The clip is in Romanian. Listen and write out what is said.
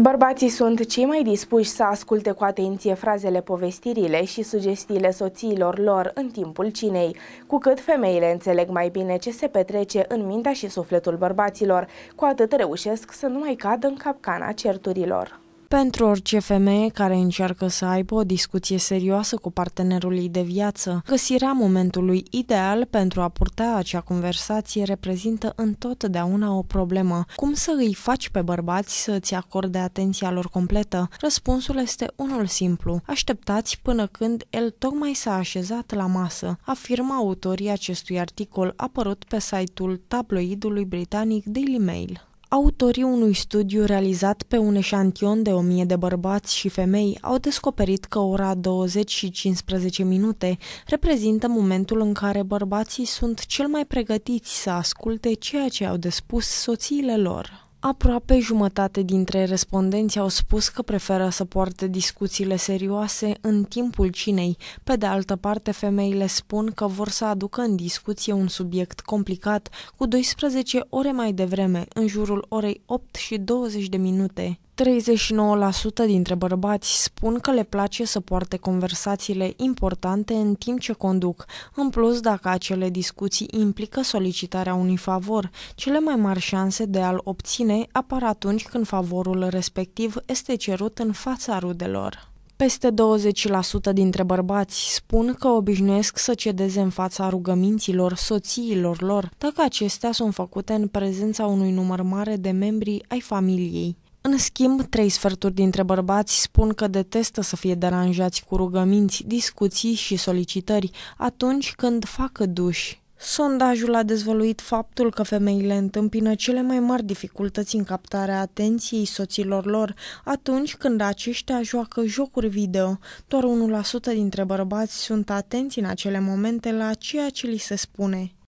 Bărbații sunt cei mai dispuși să asculte cu atenție frazele, povestirile și sugestiile soțiilor lor în timpul cinei, cu cât femeile înțeleg mai bine ce se petrece în mintea și sufletul bărbaților, cu atât reușesc să nu mai cadă în capcana certurilor. Pentru orice femeie care încearcă să aibă o discuție serioasă cu partenerul ei de viață, găsirea momentului ideal pentru a purta acea conversație reprezintă întotdeauna o problemă. Cum să îi faci pe bărbați să îți acorde atenția lor completă? Răspunsul este unul simplu. Așteptați până când el tocmai s-a așezat la masă, afirmă autorii acestui articol apărut pe site-ul tabloidului britanic Daily Mail. Autorii unui studiu realizat pe un eșantion de 1000 de bărbați și femei au descoperit că ora 20 și 15 minute reprezintă momentul în care bărbații sunt cel mai pregătiți să asculte ceea ce au de spus soțiile lor. Aproape jumătate dintre respondenți au spus că preferă să poarte discuțiile serioase în timpul cinei. Pe de altă parte, femeile spun că vor să aducă în discuție un subiect complicat cu 12 ore mai devreme, în jurul orei 8 și 20 de minute. 39% dintre bărbați spun că le place să poarte conversațiile importante în timp ce conduc, în plus dacă acele discuții implică solicitarea unui favor. Cele mai mari șanse de a-l obține apar atunci când favorul respectiv este cerut în fața rudelor. Peste 20% dintre bărbați spun că obișnuiesc să cedeze în fața rugăminților soțiilor lor, dacă acestea sunt făcute în prezența unui număr mare de membri ai familiei. În schimb, trei sferturi dintre bărbați spun că detestă să fie deranjați cu rugăminți, discuții și solicitări atunci când fac duși. Sondajul a dezvăluit faptul că femeile întâmpină cele mai mari dificultăți în captarea atenției soților lor atunci când aceștia joacă jocuri video. Doar 1% dintre bărbați sunt atenți în acele momente la ceea ce li se spune.